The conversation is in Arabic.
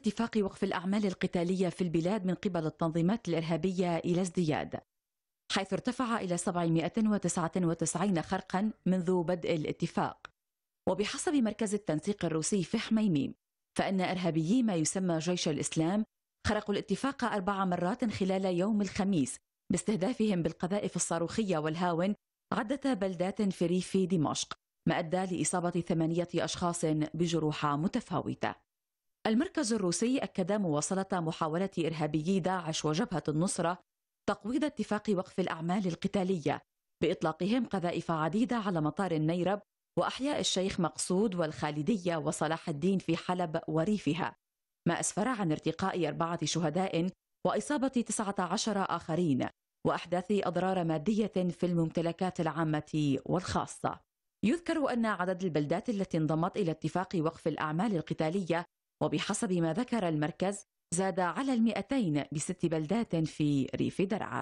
اتفاق وقف الأعمال القتالية في البلاد من قبل التنظيمات الإرهابية إلى ازدياد حيث ارتفع إلى 799 خرقا منذ بدء الاتفاق وبحسب مركز التنسيق الروسي في حميميم فإن إرهابيي ما يسمى جيش الإسلام خرقوا الاتفاق أربع مرات خلال يوم الخميس باستهدافهم بالقذائف الصاروخية والهاون عدة بلدات في ريف دمشق ما أدى لإصابة ثمانية أشخاص بجروح متفاوتة المركز الروسي أكد مواصلة محاولة إرهابيي داعش وجبهة النصرة تقويض اتفاق وقف الأعمال القتالية بإطلاقهم قذائف عديدة على مطار النيرب وأحياء الشيخ مقصود والخالدية وصلاح الدين في حلب وريفها ما أسفر عن ارتقاء أربعة شهداء وإصابة 19 آخرين وأحداث أضرار مادية في الممتلكات العامة والخاصة يذكر أن عدد البلدات التي انضمت إلى اتفاق وقف الأعمال القتالية وبحسب ما ذكر المركز زاد على المئتين بست بلدات في ريف درعا